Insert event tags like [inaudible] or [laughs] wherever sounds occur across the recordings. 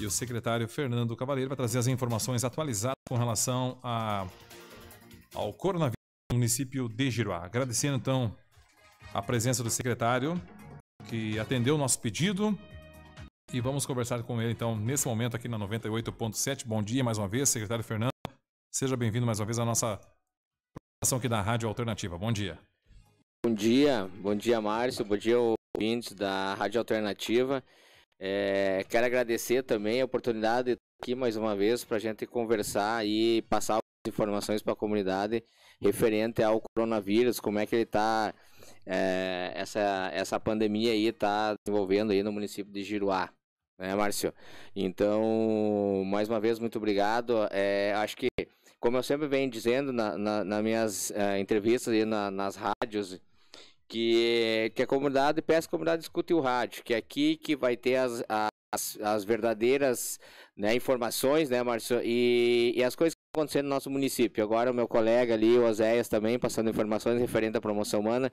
E o secretário Fernando Cavaleiro vai trazer as informações atualizadas com relação a, ao coronavírus no município de Giroá. Agradecendo então a presença do secretário que atendeu o nosso pedido e vamos conversar com ele então nesse momento aqui na 98.7. Bom dia mais uma vez, secretário Fernando. Seja bem-vindo mais uma vez à nossa programação aqui da Rádio Alternativa. Bom dia. Bom dia, bom dia Márcio, bom dia ouvintes da Rádio Alternativa. É, quero agradecer também a oportunidade de estar aqui mais uma vez para a gente conversar e passar informações para a comunidade referente ao coronavírus, como é que ele está, é, essa, essa pandemia aí está desenvolvendo aí no município de Giruá, né, Márcio? Então, mais uma vez, muito obrigado. É, acho que, como eu sempre venho dizendo na, na, nas minhas é, entrevistas e na, nas rádios, que, que a comunidade, peço a comunidade escute o rádio, que é aqui que vai ter as, as, as verdadeiras né, informações, né, Márcio, e, e as coisas que estão acontecendo no nosso município. Agora o meu colega ali, o Oséias, também passando informações referente à promoção humana.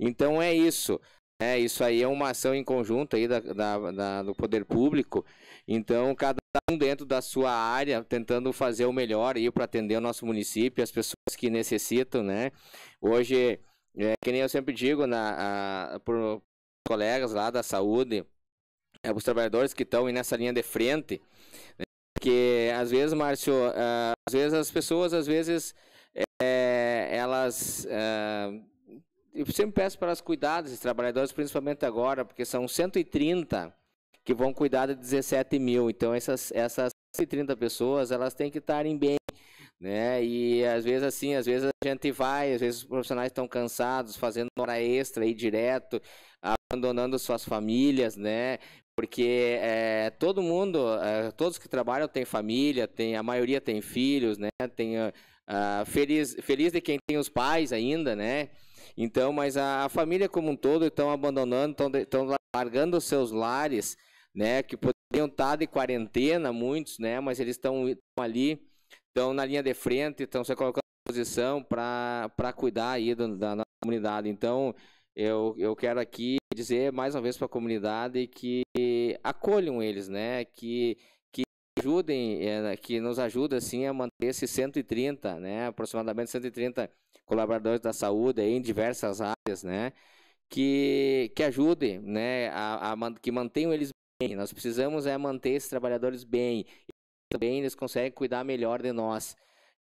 Então é isso. É, isso aí é uma ação em conjunto aí da, da, da, do poder público. Então, cada um dentro da sua área, tentando fazer o melhor aí para atender o nosso município, as pessoas que necessitam, né? Hoje é, que nem eu sempre digo para né, colegas lá da saúde, é, os trabalhadores que estão nessa linha de frente, né, porque às vezes, Márcio, uh, às vezes as pessoas, às vezes, é, elas... Uh, eu sempre peço para elas cuidados dos trabalhadores, principalmente agora, porque são 130 que vão cuidar de 17 mil. Então, essas, essas 130 pessoas, elas têm que estarem bem né? E às vezes assim, às vezes a gente vai, às vezes os profissionais estão cansados, fazendo hora extra aí direto, abandonando suas famílias, né? Porque é, todo mundo, é, todos que trabalham têm família, tem, a maioria tem filhos, né? Tem, ah, ah, feliz, feliz de quem tem os pais ainda, né? Então, mas a, a família como um todo estão abandonando, estão largando os seus lares, né? Que poderiam estar de quarentena, muitos, né? Mas eles estão ali estão na linha de frente, estão se colocando à disposição para cuidar aí do, da nossa comunidade. Então, eu, eu quero aqui dizer mais uma vez para a comunidade que acolham eles, né? Que, que ajudem, é, que nos ajuda assim a manter esses 130, né? Aproximadamente 130 colaboradores da saúde em diversas áreas, né? Que, que ajudem, né? A, a que mantenham eles bem. Nós precisamos é manter esses trabalhadores bem também eles conseguem cuidar melhor de nós.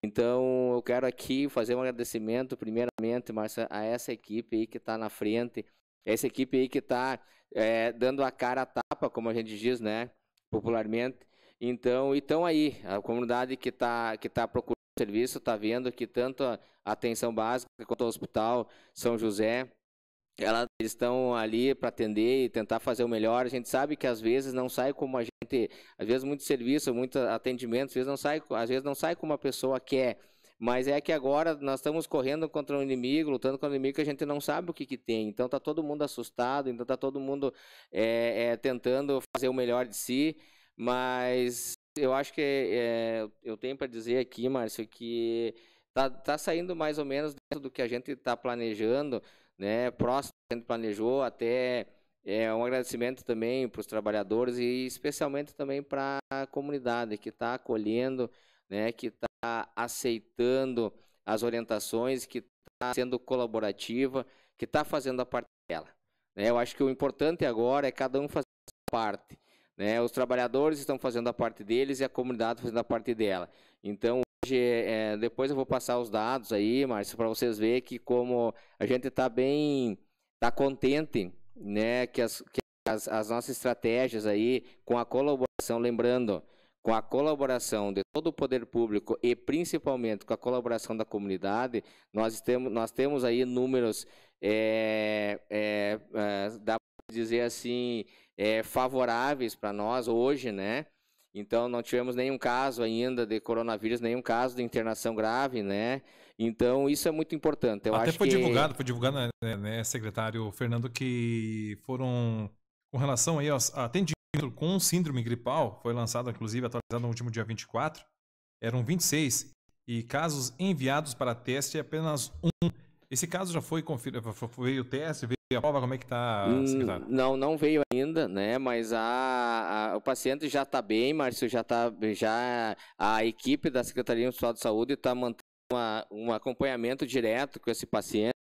Então, eu quero aqui fazer um agradecimento, primeiramente, Márcia, a essa equipe aí que está na frente, essa equipe aí que está é, dando a cara a tapa, como a gente diz, né, popularmente. Então, então aí, a comunidade que está que tá procurando serviço está vendo que tanto a atenção básica quanto o Hospital São José ela, eles estão ali para atender e tentar fazer o melhor. A gente sabe que às vezes não sai como a gente, às vezes muito serviço, muito atendimento, às vezes não sai, às vezes não sai como a pessoa quer. Mas é que agora nós estamos correndo contra o um inimigo, lutando contra o um inimigo que a gente não sabe o que, que tem. Então está todo mundo assustado, então está todo mundo é, é, tentando fazer o melhor de si. Mas eu acho que é, eu tenho para dizer aqui, Márcio, que está tá saindo mais ou menos dentro do que a gente está planejando né, próximo que a gente planejou, até é um agradecimento também para os trabalhadores e especialmente também para a comunidade que está acolhendo, né, que está aceitando as orientações, que está sendo colaborativa, que está fazendo a parte dela. Né, eu acho que o importante agora é cada um fazer a sua parte. Né, os trabalhadores estão fazendo a parte deles e a comunidade fazendo a parte dela. Então, é, é, depois eu vou passar os dados aí, Márcio, para vocês verem que como a gente está bem, está contente, né, que, as, que as, as, nossas estratégias aí, com a colaboração, lembrando, com a colaboração de todo o poder público e principalmente com a colaboração da comunidade, nós temos, nós temos aí números, é, é, é, dá para dizer assim, é, favoráveis para nós hoje, né, então, não tivemos nenhum caso ainda de coronavírus, nenhum caso de internação grave, né? Então, isso é muito importante. Eu Até acho foi que... divulgado, foi divulgado, né, né, né secretário Fernando, que foram, com relação aí ao atendimento com síndrome gripal, foi lançado, inclusive, atualizado no último dia 24, eram 26, e casos enviados para teste, é apenas um. Esse caso já foi, confirmado, foi o teste, veio a prova, como é que está, hum, secretário? Não, não veio ainda, né? Mas a, a o paciente já está bem, Márcio, já está. Já, a equipe da Secretaria Municipal de Saúde está mantendo uma, um acompanhamento direto com esse paciente.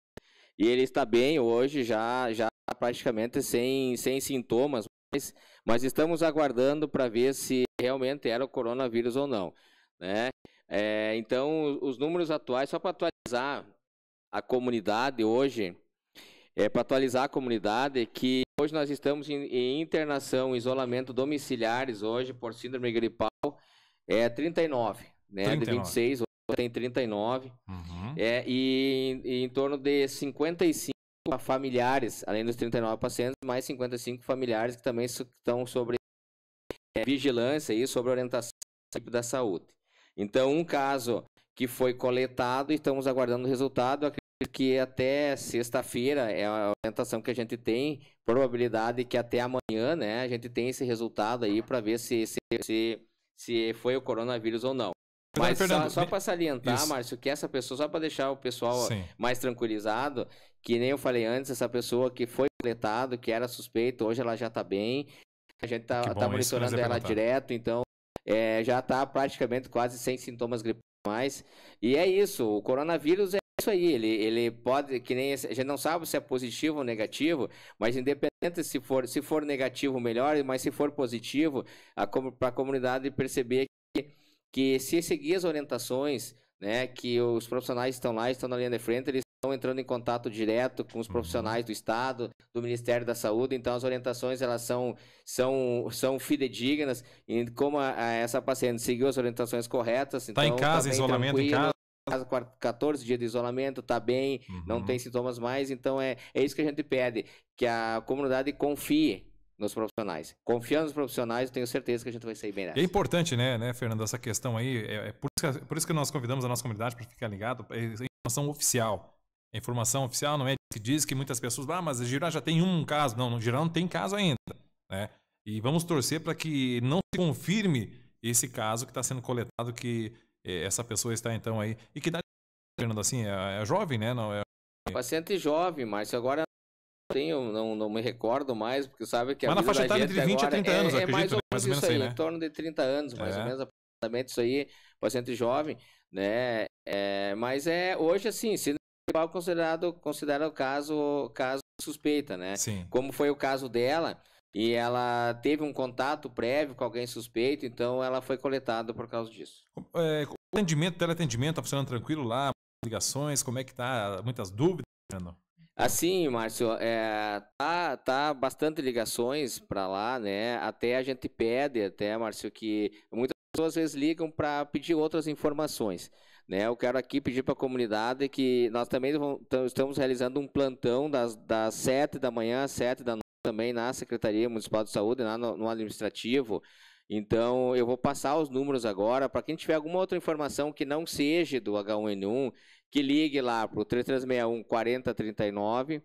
E ele está bem hoje, já, já praticamente sem, sem sintomas, mas, mas estamos aguardando para ver se realmente era o coronavírus ou não. Né? É, então, os números atuais, só para atualizar a comunidade hoje é, para atualizar a comunidade que hoje nós estamos em, em internação, isolamento domiciliares hoje por síndrome gripal é 39, né? 39. De 26 tem 39 uhum. é, e, e em torno de 55 familiares, além dos 39 pacientes, mais 55 familiares que também estão sobre é, vigilância e sobre orientação da saúde. Então, um caso que foi coletado, estamos aguardando o resultado, que até sexta-feira é a orientação que a gente tem, probabilidade que até amanhã, né, a gente tem esse resultado aí para ver se, se, se, se, foi o coronavírus ou não. Mas Fernando, só, só para salientar, isso. Márcio, que essa pessoa, só para deixar o pessoal Sim. mais tranquilizado, que nem eu falei antes, essa pessoa que foi coletado, que era suspeito, hoje ela já está bem, a gente está tá, tá é monitorando ela direto, então é, já está praticamente quase sem sintomas gripais. E é isso, o coronavírus é isso aí, ele, ele pode, que nem, a gente não sabe se é positivo ou negativo, mas independente se for, se for negativo, melhor, mas se for positivo, para a comunidade perceber que, que se seguir as orientações, né, que os profissionais estão lá, estão na linha de frente, eles estão entrando em contato direto com os uhum. profissionais do Estado, do Ministério da Saúde, então as orientações elas são, são, são fidedignas, e como a, a essa paciente seguiu as orientações corretas, está então, em casa, tá isolamento em casa casa 14 dias de isolamento, tá bem, uhum. não tem sintomas mais. Então é, é isso que a gente pede, que a comunidade confie nos profissionais. Confiando nos profissionais, tenho certeza que a gente vai sair bem é nessa. É importante, né, né, Fernando, essa questão aí. É, é por, isso que, por, isso que, nós convidamos a nossa comunidade para ficar ligado. É, é informação oficial. É informação oficial não é que diz que muitas pessoas, ah, mas Girão já tem um caso. Não, no não tem caso ainda. Né? E vamos torcer para que não se confirme esse caso que está sendo coletado, que essa pessoa está então aí. E que idade, Fernando, tá assim? É, é jovem, né? Não, é... Paciente é jovem, mas agora tenho, não, não me recordo mais, porque sabe que a Mas na faixa etária entre 20 e 30 é, anos, é, acredito, é mais ou menos mais isso ou menos aí, aí né? em torno de 30 anos, mais é. ou menos aproximadamente isso aí, paciente jovem, né? É, mas é hoje assim, se não considerado considerado caso caso suspeita, né? Sim. Como foi o caso dela, e ela teve um contato prévio com alguém suspeito, então ela foi coletada por causa disso. É, atendimento, teleatendimento está funcionando tranquilo lá? Ligações, como é que tá? Muitas dúvidas, Fernando? Assim, Márcio, é, tá, tá bastante ligações para lá, né? Até a gente pede, até, Márcio, que muitas pessoas às vezes ligam para pedir outras informações. Né? Eu quero aqui pedir para a comunidade que nós também estamos realizando um plantão das, das 7 da manhã às 7 da noite também na Secretaria Municipal de Saúde, lá no, no administrativo, então, eu vou passar os números agora. Para quem tiver alguma outra informação que não seja do H1N1, que ligue lá para o 3361 4039,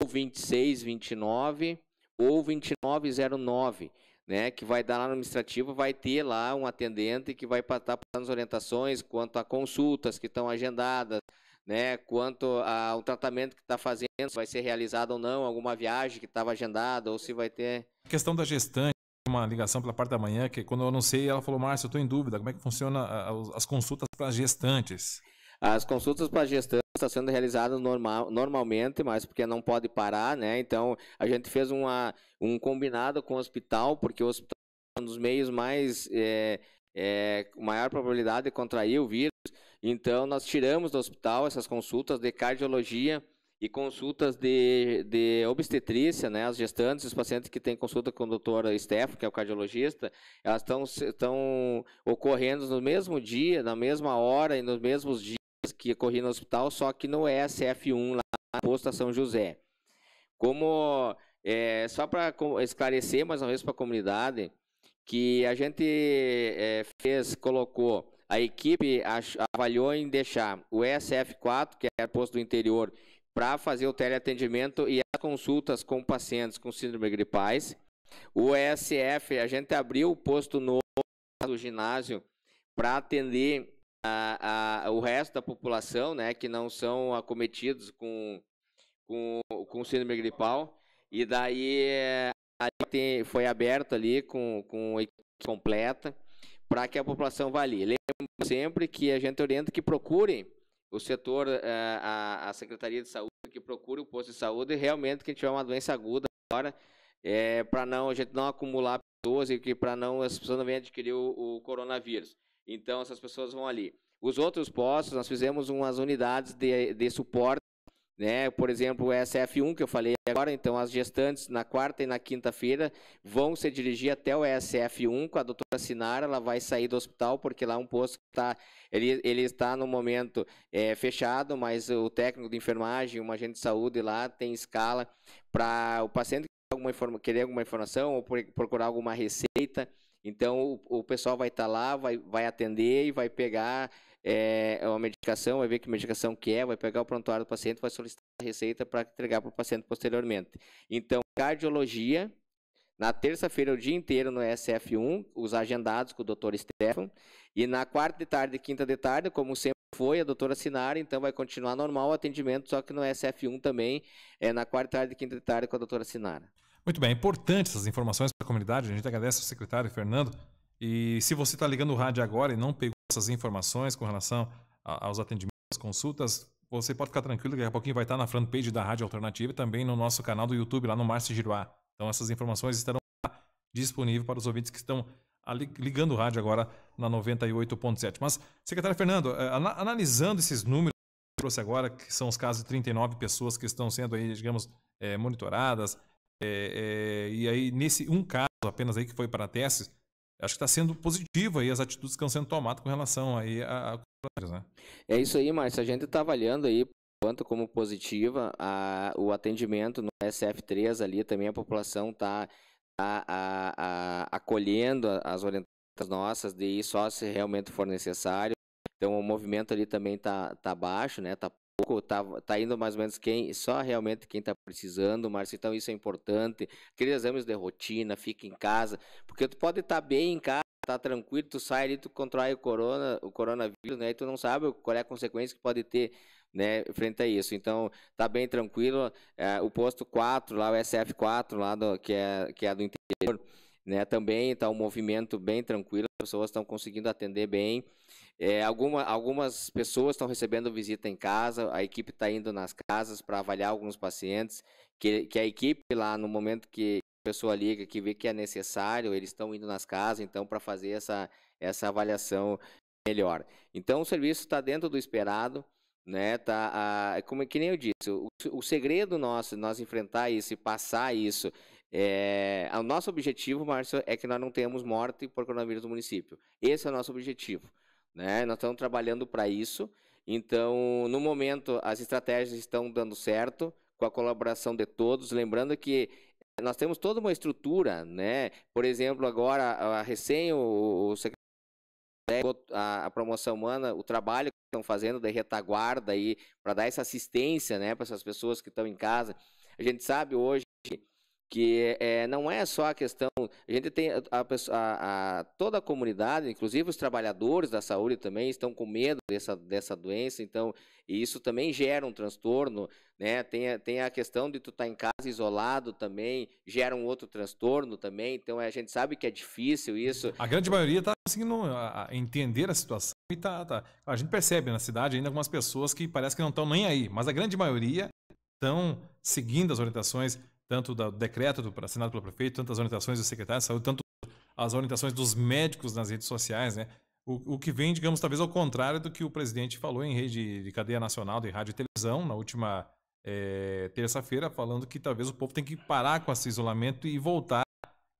ou 2629, ou 2909, né? Que vai dar lá no administrativo, vai ter lá um atendente que vai estar passando as orientações quanto a consultas que estão agendadas, né, quanto ao tratamento que está fazendo, se vai ser realizado ou não, alguma viagem que estava agendada, ou se vai ter. A questão da gestante, uma ligação pela parte da manhã que quando eu anunciei, ela falou: Márcio, eu estou em dúvida, como é que funciona ah, ah, as consultas para gestantes? As consultas para gestantes estão sendo realizadas normal, normalmente, mas porque não pode parar, né? Então, a gente fez uma, um combinado com o hospital, porque o hospital é um dos meios mais. É, é, maior probabilidade de contrair o vírus. Então, nós tiramos do hospital essas consultas de cardiologia, e consultas de, de obstetrícia, né? As gestantes, os pacientes que têm consulta com o doutor Stefano, que é o cardiologista, elas estão ocorrendo no mesmo dia, na mesma hora e nos mesmos dias que ocorri no hospital, só que no ESF1, lá na posta São José. Como, é, só para esclarecer mais uma vez para a comunidade, que a gente é, fez, colocou, a equipe avaliou em deixar o ESF4, que é posto do interior, para fazer o teleatendimento e as consultas com pacientes com síndrome gripais. O ESF, a gente abriu o posto novo do ginásio para atender a, a, o resto da população, né, que não são acometidos com, com, com síndrome gripal. E daí tem, foi aberto ali com, com equipe completa para que a população vá ali. Lembro sempre que a gente orienta que procurem o setor, eh, a, a Secretaria de Saúde que procure o posto de saúde realmente quem tiver uma doença aguda agora, é, para não a gente não acumular pessoas e que para não as pessoas não venham adquirir o, o coronavírus. Então essas pessoas vão ali. Os outros postos, nós fizemos umas unidades de, de suporte né? Por exemplo, o SF1 que eu falei agora, então as gestantes na quarta e na quinta-feira vão se dirigir até o SF1 com a doutora Sinara, ela vai sair do hospital porque lá um posto está, ele, ele está no momento é, fechado, mas o técnico de enfermagem, um agente de saúde lá tem escala para o paciente alguma querer alguma informação ou procurar alguma receita, então o, o pessoal vai estar tá lá, vai, vai atender e vai pegar é, é, uma medicação, vai ver que medicação que é, vai pegar o prontuário do paciente, vai solicitar a receita para entregar para o paciente posteriormente. Então, cardiologia, na terça-feira, o dia inteiro no SF1, os agendados com o doutor Stefan. E na quarta de tarde e quinta de tarde, como sempre foi, a doutora Sinara, então vai continuar normal o atendimento, só que no SF1 também, é na quarta de tarde e quinta de tarde com a doutora Sinara. Muito bem, é importante essas informações para a comunidade. A gente agradece ao secretário Fernando. E se você está ligando o rádio agora e não pegou essas informações com relação aos atendimentos, consultas, você pode ficar tranquilo que daqui a pouquinho vai estar na fanpage da Rádio Alternativa e também no nosso canal do YouTube, lá no Márcio Giroá. Então essas informações estarão disponíveis para os ouvintes que estão ligando o rádio agora na 98.7. Mas, secretário Fernando, eh, analisando esses números que trouxe agora, que são os casos de 39 pessoas que estão sendo aí, digamos, eh, monitoradas, é, é, e aí nesse um caso apenas aí que foi para testes, acho que está sendo positiva aí as atitudes que estão sendo tomadas com relação aí a, a né? É isso aí, Márcio. A gente está avaliando aí quanto como positiva a, o atendimento no SF3 ali também a população está tá, acolhendo as orientações nossas de ir só se realmente for necessário. Então o movimento ali também está tá baixo, né? Tá pouco, tá, tá indo mais ou menos quem, só realmente quem está precisando, Márcio, então isso é importante. Cria exames de rotina, fica em casa, porque tu pode estar tá bem em casa, tá tranquilo, tu sai ali, tu contrai o corona, o coronavírus, né? E tu não sabe qual é a consequência que pode ter, né, frente a isso. Então, tá bem tranquilo. É, o posto 4, lá o SF4, lá do, que é que é do interior, né? Também tá um movimento bem tranquilo pessoas estão conseguindo atender bem. É, alguma, algumas pessoas estão recebendo visita em casa, a equipe está indo nas casas para avaliar alguns pacientes, que, que a equipe lá, no momento que a pessoa liga, que vê que é necessário, eles estão indo nas casas, então, para fazer essa, essa avaliação melhor. Então, o serviço está dentro do esperado, né? Tá, a, como é que nem eu disse, o, o segredo nosso, nós enfrentar isso e passar isso é, o nosso objetivo, Márcio, é que nós não tenhamos morte por coronavírus no município. Esse é o nosso objetivo. Né? Nós estamos trabalhando para isso. Então, no momento, as estratégias estão dando certo, com a colaboração de todos. Lembrando que nós temos toda uma estrutura, né? Por exemplo, agora, a recém o, o secretário a, a, promoção humana, o trabalho que estão fazendo da retaguarda aí para dar essa assistência, né, para essas pessoas que estão em casa. A gente sabe hoje que é, não é só a questão. A gente tem a, a, a, toda a comunidade, inclusive os trabalhadores da saúde também estão com medo dessa, dessa doença, então isso também gera um transtorno, né? Tem, tem a questão de tu estar tá em casa isolado também, gera um outro transtorno também. Então a gente sabe que é difícil isso. A grande maioria está conseguindo entender a situação e tá, tá, A gente percebe na cidade ainda algumas pessoas que parece que não estão nem aí, mas a grande maioria estão seguindo as orientações tanto do decreto do, assinado pelo prefeito, tanto as orientações do secretário de saúde, tanto as orientações dos médicos nas redes sociais, né? O, o, que vem, digamos, talvez ao contrário do que o presidente falou em rede de cadeia nacional de rádio e televisão na última é, terça-feira, falando que talvez o povo tem que parar com esse isolamento e voltar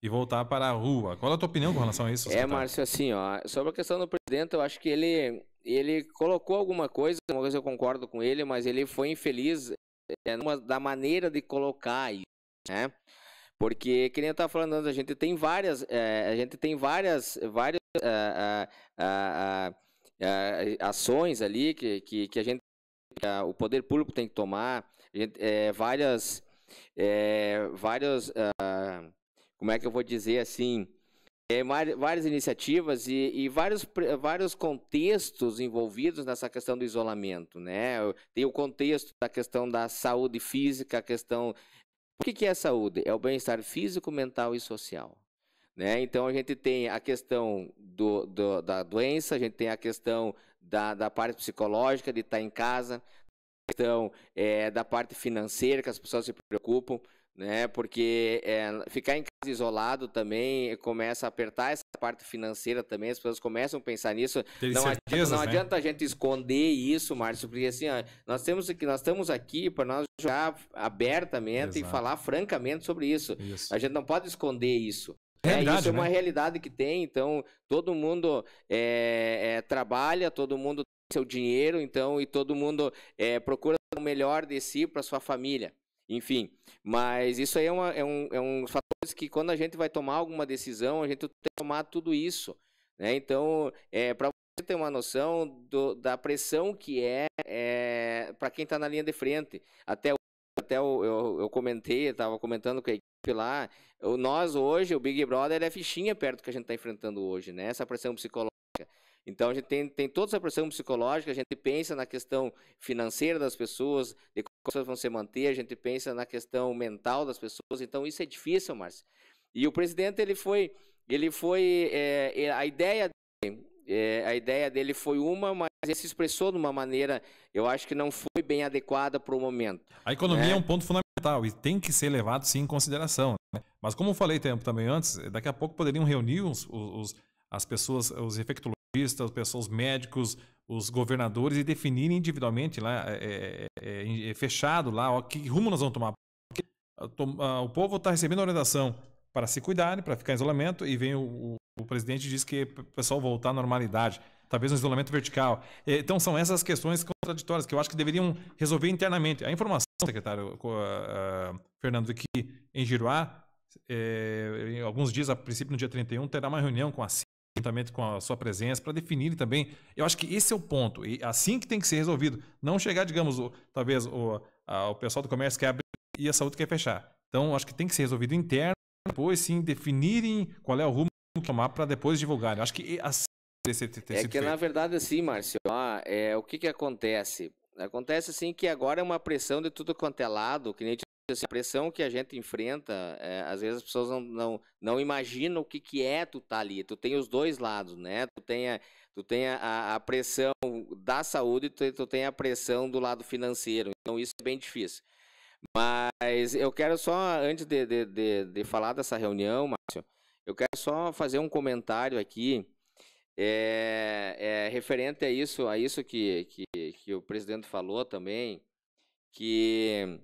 e voltar para a rua. Qual é a tua opinião com relação a isso? É, Márcio, assim, ó, sobre a questão do presidente, eu acho que ele ele colocou alguma coisa, uma coisa eu concordo com ele, mas ele foi infeliz é, numa, da maneira de colocar isso né? Porque, que estar eu estava falando a gente tem várias, é, a gente tem várias, várias a, a, a, ações ali que, que, que a gente, que eh, o poder público tem que tomar, gente, é, várias, é, várias, como é que eu vou dizer assim, é, várias iniciativas e, e, vários, vários contextos envolvidos nessa questão do isolamento, né? Tem o contexto da questão da saúde física, a questão o que, é saúde? É o bem-estar físico, mental e social. Né? Então a gente tem a questão do, do, da doença, a gente tem a questão da, da parte psicológica de estar tá em casa, a questão é, da parte financeira que as pessoas se preocupam né? Porque é, ficar em casa isolado também eh, começa a apertar essa parte financeira também, as pessoas começam a pensar nisso. Tem não, adianta, não né? adianta a gente esconder isso, Márcio, porque assim, ó, nós temos que nós estamos aqui para nós jogar abertamente Exato. e falar francamente sobre isso. isso. A gente não pode esconder isso. É, isso é uma né? realidade que tem, então todo mundo é, é, trabalha, todo mundo tem seu dinheiro, então, e todo mundo procura o melhor de si para sua família. Enfim, mas isso aí é, uma, é, um, é um fator que quando a gente vai tomar alguma decisão, a gente tem que tomar tudo isso. Né? Então, é, para você ter uma noção do, da pressão que é, é para quem está na linha de frente. Até, até eu, eu, eu comentei, estava comentando com a equipe lá, nós hoje, o Big Brother é fichinha perto do que a gente está enfrentando hoje, né? Essa pressão psicológica então a gente tem, tem toda essa pressão psicológica, a gente pensa na questão financeira das pessoas, de como elas vão se manter, a gente pensa na questão mental das pessoas, então isso é difícil, Márcio. E o presidente, ele foi, ele foi, é, a ideia dele, é, a ideia dele foi uma, mas ele se expressou de uma maneira, eu acho que não foi bem adequada para o momento. A economia né? é um ponto fundamental e tem que ser levado sim em consideração. Né? Mas como eu falei tempo também antes, daqui a pouco poderiam reunir os, os as pessoas, os infectologistas os pessoas, médicos, os governadores e definirem individualmente lá, é é é, é, é, é fechado lá, ó, que rumo nós vamos tomar. Porque, a, ah, ah, o povo está recebendo orientação para se cuidarem, para ficar em isolamento, e vem o, o, o presidente diz que o pessoal voltar à normalidade, talvez um isolamento vertical. Então são essas questões contraditórias que eu acho que deveriam resolver internamente. A informação, secretário uh, Fernando, que em Giruá, em alguns dias, a princípio no dia 31, terá uma reunião com a CID, juntamente com a sua presença, para definir também. Eu acho que esse é o ponto. E assim que tem que ser resolvido. Não chegar, digamos, o, talvez o, a, o pessoal do comércio quer abrir e a saúde quer fechar. Então, acho que tem que ser resolvido interno, depois sim definirem qual é o rumo que tomar para depois divulgar. Eu acho que assim ter É que feito. na verdade assim, Márcio, ó, é, o que que acontece? Acontece assim que agora é uma pressão de tudo quanto é lado, que nem Assim, a pressão que a gente enfrenta, é, às vezes as pessoas não, não, não imaginam o que, que é tu tá ali. Tu tem os dois lados, né? Tu tem a, tu tem a, a pressão da saúde e tu, tu tem a pressão do lado financeiro. Então isso é bem difícil. Mas eu quero só, antes de, de, de, de falar dessa reunião, Márcio, eu quero só fazer um comentário aqui é, é, referente a isso, a isso que, que, que o presidente falou também, que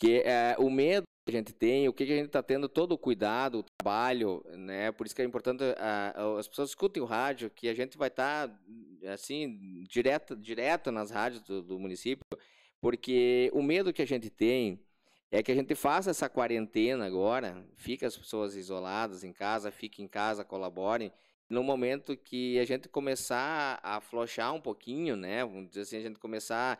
que é o medo que a gente tem, o que, a gente está tendo, todo o cuidado, o trabalho, né? Por isso que é importante a, ah, as pessoas escutem o rádio, que a gente vai estar tá, assim direto, direto nas rádios do, do município, porque o medo que a gente tem é que a gente faça essa quarentena agora, fica as pessoas isoladas em casa, fiquem em casa, colaborem. No momento que a gente começar a flochar um pouquinho, né? Vamos dizer assim, a gente começar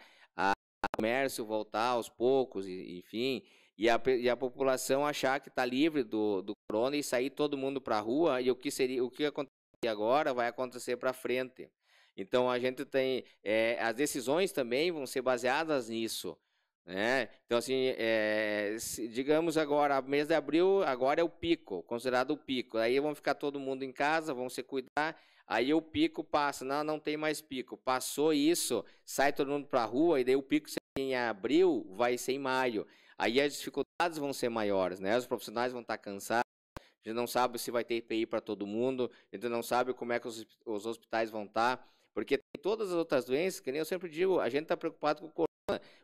comércio voltar aos poucos, enfim, e a, e a população achar que está livre do, do corona e sair todo mundo para a rua, e o que seria, o que acontece agora vai acontecer para frente. Então a gente tem é, as decisões também vão ser baseadas nisso. Né? Então, assim, é, se, digamos agora, mês de abril, agora é o pico, considerado o pico. Aí vão ficar todo mundo em casa, vão se cuidar. Aí o pico passa, não, não tem mais pico. Passou isso, sai todo mundo para a rua e daí o pico se em abril vai ser em maio. Aí as dificuldades vão ser maiores, né? Os profissionais vão estar tá cansados, a gente não sabe se vai ter IPI para todo mundo, a gente não sabe como é que os, os hospitais vão estar, tá, porque tem todas as outras doenças, que nem eu sempre digo, a gente está preocupado com o corona.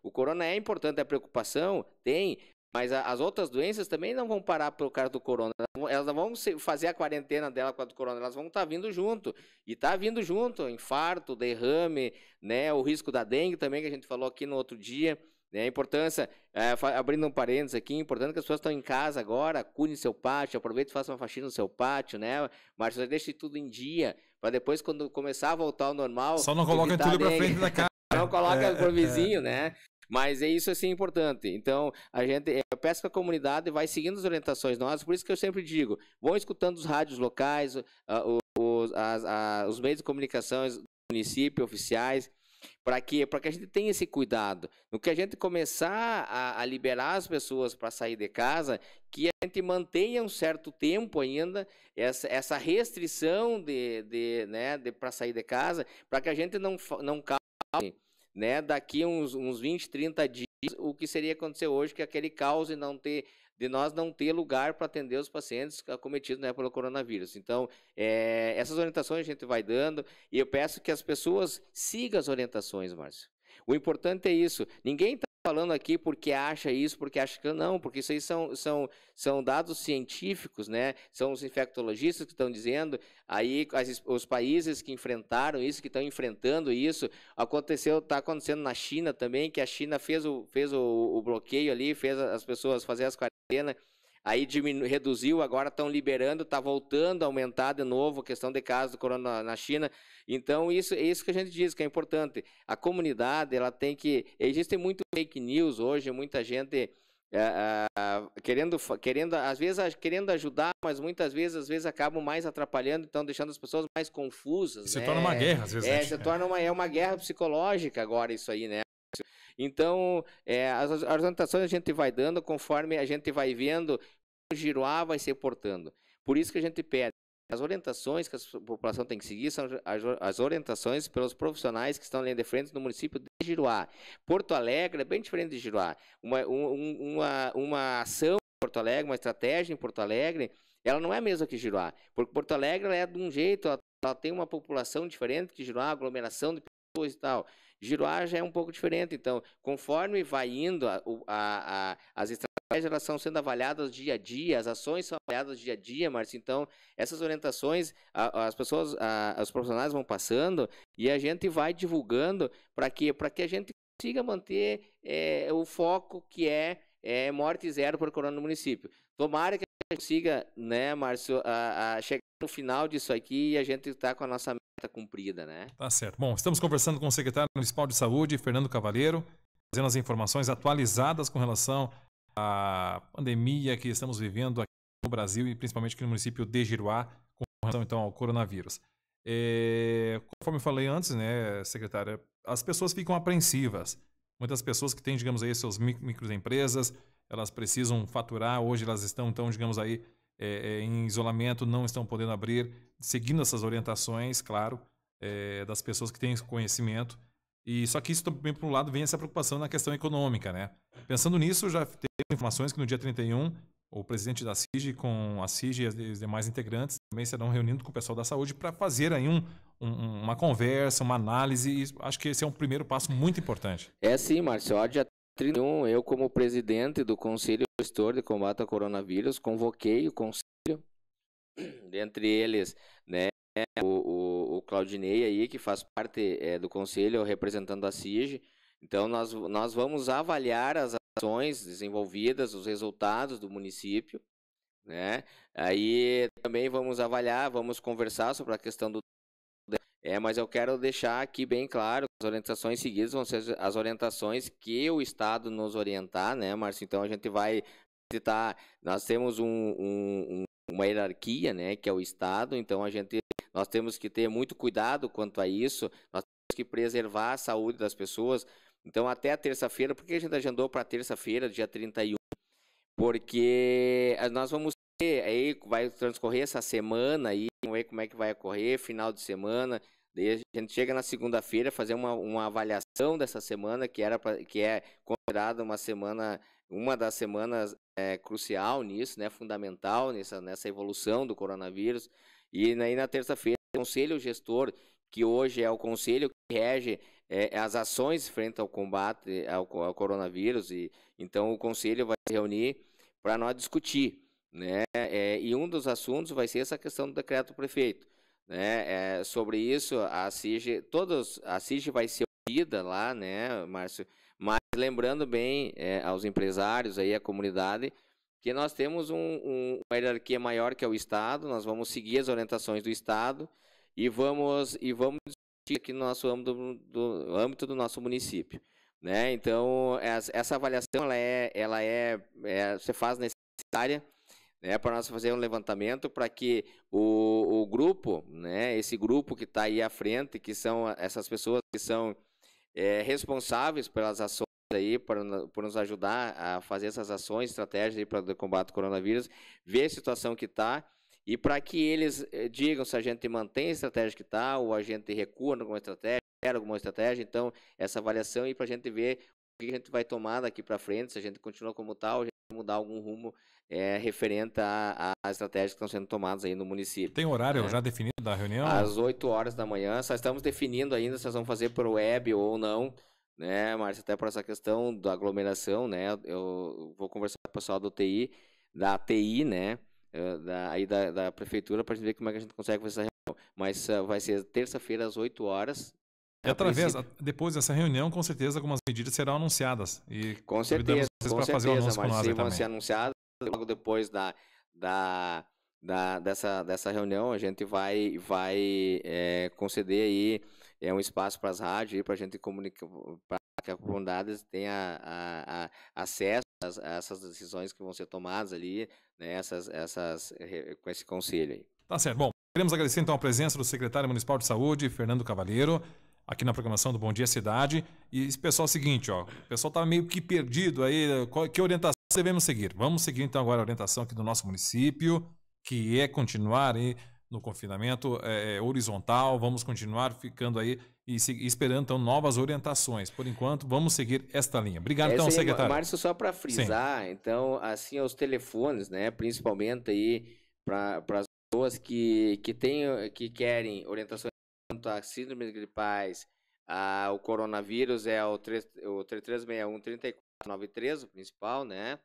O corona é importante, a é preocupação tem, mas a, as outras doenças também não vão parar por caso do corona. Elas não vão fazer a quarentena dela com a do corona, elas vão estar tá vindo junto. E está vindo junto, infarto, derrame, né? O risco da dengue também que a gente falou aqui no outro dia. Né, a importância, é, abrindo um parênteses aqui, importante que as pessoas estão em casa agora, cune seu pátio, aproveite e faça uma faxina no seu pátio, né? Márcio, deixe tudo em dia, para depois, quando começar a voltar ao normal. Só não coloca tudo para frente da casa. [laughs] Não coloca é, pro é. vizinho, é. né? Mas é isso assim importante. Então, a gente, eh, eu peço que a comunidade vai seguindo as orientações nossas, por isso que eu sempre digo, vão escutando os rádios locais, os, as, os meios de comunicação do município, oficiais, para que para que a gente tenha esse cuidado no que a gente começar a, a liberar as pessoas para sair de casa que a gente mantenha um certo tempo ainda essa, essa restrição de, de né de para sair de casa para que a gente não não cause né? Daqui uns, uns 20, 30 dias, o que seria acontecer hoje, que aquele caos e não ter de nós não ter lugar para atender os pacientes acometidos né, pelo coronavírus. Então, é, essas orientações a gente vai dando e eu peço que as pessoas sigam as orientações, Márcio. O importante é isso. Ninguém está falando aqui porque acha isso, porque acha que não, porque isso aí são, são, são dados científicos, né? São os infectologistas que estão dizendo, aí as, os países que enfrentaram isso, que estão enfrentando isso, aconteceu, está acontecendo na China também, que a China fez o, fez o, o bloqueio ali, fez as pessoas fazer as quarentenas aí diminu... reduziu, agora estão liberando, está voltando a aumentar de novo a questão de casos do corona na China. Então, isso é isso que a gente diz que é importante. A comunidade, ela tem que. Existe muito fake news hoje, muita gente. É, é, querendo, querendo, às vezes querendo ajudar, mas muitas vezes, às vezes acabam mais atrapalhando, então deixando as pessoas mais confusas. Se né? torna uma né? guerra, às vezes. É, né? se torna uma, é uma guerra psicológica agora isso aí, né? Então, é, as, as orientações a gente vai dando conforme a gente vai vendo giroar vai ser portando. Por isso que a gente pede. As orientações que a população tem que seguir são as orientações pelos profissionais que estão ali de frente no município de Giruá. Porto Alegre é bem diferente de Giruá. Uma, um, uma, uma ação em Porto Alegre, uma estratégia em Porto Alegre, ela não é a mesma que Giruá. Porque Porto Alegre é de um jeito, ela, ela tem uma população diferente que Giruá, aglomeração de pessoas e tal já é um pouco diferente. Então, conforme vai indo, a, a, a, as estratégias elas são sendo avaliadas dia a dia, as ações são avaliadas dia a dia, Márcio. Então, essas orientações, as pessoas, os profissionais vão passando e a gente vai divulgando para que, para que a gente consiga manter é, o foco que é, é morte zero por corona no município. Tomara que consiga, né, Márcio, a, a chegar no final disso aqui e a gente está com a nossa meta cumprida, né? Tá certo. Bom, estamos conversando com o secretário municipal de saúde, Fernando Cavaleiro, trazendo as informações atualizadas com relação à pandemia que estamos vivendo aqui no Brasil e principalmente aqui no município de Giruá, com relação então ao coronavírus. É, conforme eu falei antes, né, secretária, as pessoas ficam apreensivas. Muitas pessoas que têm, digamos aí, seus microempresas, elas precisam faturar, hoje elas estão, então, digamos aí, é, em isolamento não estão podendo abrir, seguindo essas orientações, claro, é, das pessoas que têm conhecimento. E só que isso também, por um lado, vem essa preocupação na questão econômica, né? Pensando nisso, já teve informações que no dia 31 o presidente da CIG com a CIG e os demais integrantes também serão reunindo com o pessoal da saúde para fazer aí um, um, uma conversa, uma análise. acho que esse é um primeiro passo muito importante. É sim, Marcio. já 31, eu, como presidente do Conselho Gestor de Combate ao Coronavírus, convoquei o Conselho, dentre [clears throat] eles, né, o, o, o Claudinei aí, que faz parte é, do Conselho, representando a CIG. Então, nós, nós vamos avaliar as ações desenvolvidas, os resultados do município, né? Aí também vamos avaliar, vamos conversar sobre a questão do é, mas eu quero deixar aqui bem claro, as orientações seguidas vão ser as orientações que o Estado nos orientar, né, Márcio? Então a gente vai citar. nós temos um, um, uma hierarquia, né, que é o Estado, então a gente, nós temos que ter muito cuidado quanto a isso, nós temos que preservar a saúde das pessoas, então até a terça-feira, porque a gente agendou para terça-feira, dia 31, porque eh, nós vamos ter, aí vai transcorrer essa semana aí, vamos ver como é que vai ocorrer, final de semana, Daí a gente chega na segunda-feira fazer uma, uma avaliação dessa semana, que, era pra, que é considerada uma semana, uma das semanas é, crucial nisso, né, fundamental nessa, nessa evolução do coronavírus. E aí na terça-feira, o conselho gestor, que hoje é o conselho que rege é, as ações frente ao combate ao, ao coronavírus, e então o conselho vai se reunir para nós discutir. Né? É, e um dos assuntos vai ser essa questão do decreto prefeito. Né? É, sobre isso, a CIG, todos, a CIG vai ser ouvida lá, né, Márcio? Mas lembrando bem é, aos empresários aí, a comunidade, que nós temos um, um, uma hierarquia maior que é o Estado, nós vamos seguir as orientações do Estado e vamos, e vamos discutir aqui no nosso âmbito do, âmbito do nosso município. Né? Então, essa avaliação ela é, ela é, é você faz necessária né, para nós fazer um levantamento para que o, o grupo, né, esse grupo que está aí à frente, que são essas pessoas que são é, responsáveis pelas ações aí, para, por nos ajudar a fazer essas ações, estratégias aí para o combate ao coronavírus, ver a situação que está e para que eles eh, digam se a gente mantém a estratégia que está ou a gente recua alguma estratégia, era alguma estratégia, então essa avaliação e para a gente ver o que a gente vai tomar daqui para frente, se a gente continua como tal, tá a gente mudar algum rumo é, referente às estratégias que estão sendo tomadas aí no município. Tem horário né? já definido da reunião? Às 8 horas da manhã, só estamos definindo ainda se nós vamos fazer por web ou não, né, Márcio? Até por essa questão da aglomeração, né? Eu vou conversar com o pessoal do TI, da TI, né? Eh, da, aí da, da prefeitura para gente ver como é que a gente consegue fazer essa reunião. Mas uh, vai ser terça-feira às 8 horas, e através, depois dessa reunião, com certeza algumas medidas serão anunciadas. E com certeza, vocês com certeza, fazer o anúncio vão também. ser anunciadas logo depois da, da, da, dessa, dessa reunião, a gente vai, vai é, conceder aí é, um espaço para as rádios, para a gente comunicar, para que a comunidade tenha a, a, acesso a essas decisões que vão ser tomadas ali, né, essas, essas, eh, com esse conselho aí. Tá certo. Bom, queremos agradecer então a presença do secretário municipal de saúde, Fernando Cavalheiro aqui na programação do Bom Dia Cidade. E esse pessoal é o seguinte, ó, o pessoal tá meio que perdido aí, que orientação vem seguir? Vamos seguir então agora a orientação aqui do nosso município, que é continuar aí no confinamento é, é horizontal, vamos continuar ficando aí e se, esperando então novas orientações. Por enquanto, vamos seguir esta linha. Obrigado Essa então, aí, secretário. Márcio, só para frisar, Sim. então, assim, os telefones, né, principalmente aí para as pessoas que, que, tem, que querem orientações quanto a síndromes gripais, a, o coronavírus é o, 3, o 3361 34 93, o principal, né?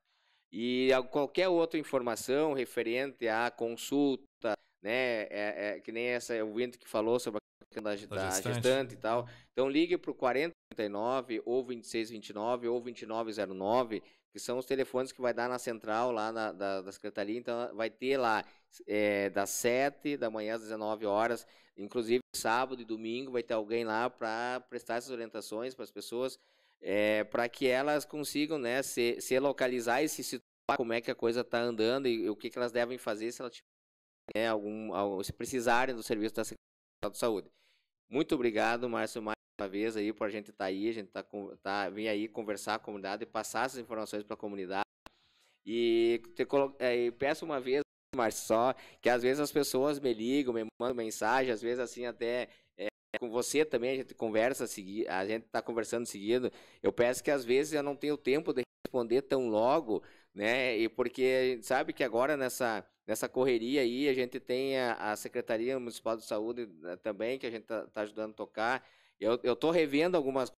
E qualquer outra informação referente à consulta, né? É, é, que nem essa é o Vinto que falou sobre a questão da, da, gestante. gestante. e tal. Então ligue para o 4039 ou 2629 ou 2909, que são os telefones que vai dar na central lá na, da, da secretaria. Então vai ter lá é, das 7 da manhã às 19 horas, inclusive sábado e domingo vai ter alguém lá para prestar essas orientações para as pessoas é, para que elas consigam né, se, se localizar e se situar como é que a coisa está andando e, e, o que, que elas devem fazer se elas né, algum, algum, se precisarem do serviço da Secretaria de Saúde. Muito obrigado, Márcio, mais uma vez aí por a gente estar tá aí, a gente tá, tá vir aí conversar com a comunidade e passar essas informações para a comunidade. E, te, é, e peço uma vez Márcio, só que às vezes as pessoas me ligam, me mandam mensagem, às vezes assim até com você também a gente conversa a gente está conversando seguido. Eu peço que às vezes eu não tenho tempo de responder tão logo, né? E porque sabe que agora nessa nessa correria aí a gente tem a, a Secretaria Municipal de Saúde eh, também que a gente está tá ajudando a tocar. Eu eu tô revendo algumas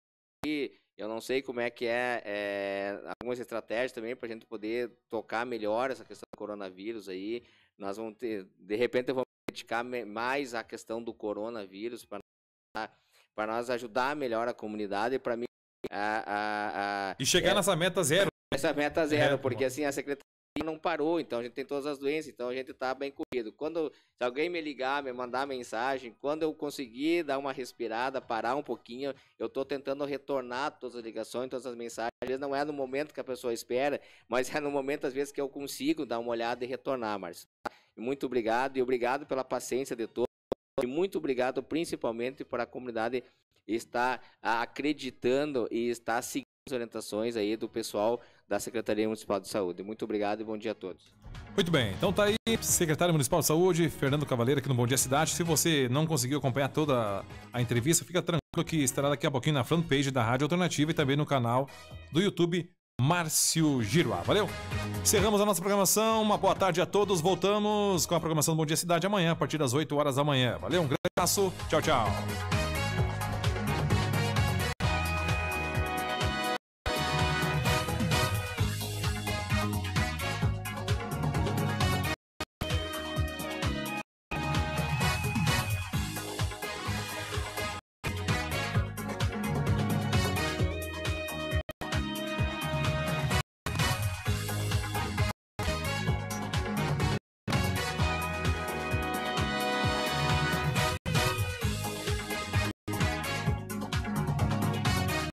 e eu não sei como é que é, é algumas estratégias também para a gente poder tocar melhor essa questão do coronavírus aí. Nós vamos ter, de repente eu vou dedicar mais à questão do coronavírus para para nós ajudar melhor a comunidade e para mim a, a, a, e chegar é, nessa meta zero essa meta zero é, porque assim a secretaria não parou então a gente tem todas as doenças então a gente está bem corrido quando se alguém me ligar me mandar mensagem quando eu conseguir dar uma respirada parar um pouquinho eu estou tentando retornar todas as ligações todas as mensagens às vezes não é no momento que a pessoa espera mas é no momento às vezes que eu consigo dar uma olhada e retornar Márcio muito obrigado e obrigado pela paciência de todos e muito obrigado, principalmente, para a comunidade estar ah, acreditando e estar seguindo as orientações aí do pessoal da Secretaria Municipal de Saúde. Muito obrigado e bom dia a todos. Muito bem, então tá aí, secretário municipal de saúde, Fernando Cavaleiro, aqui no Bom Dia Cidade. Se você não conseguiu acompanhar toda a entrevista, fica tranquilo que estará daqui a pouquinho na front page da Rádio Alternativa e também no canal do YouTube Márcio Giroá. Valeu? Cerramos a nossa programação. Uma boa tarde a todos. Voltamos com a programação do Bom Dia Cidade amanhã, a partir das 8 horas da manhã. Valeu, um grande abraço. Tchau, tchau.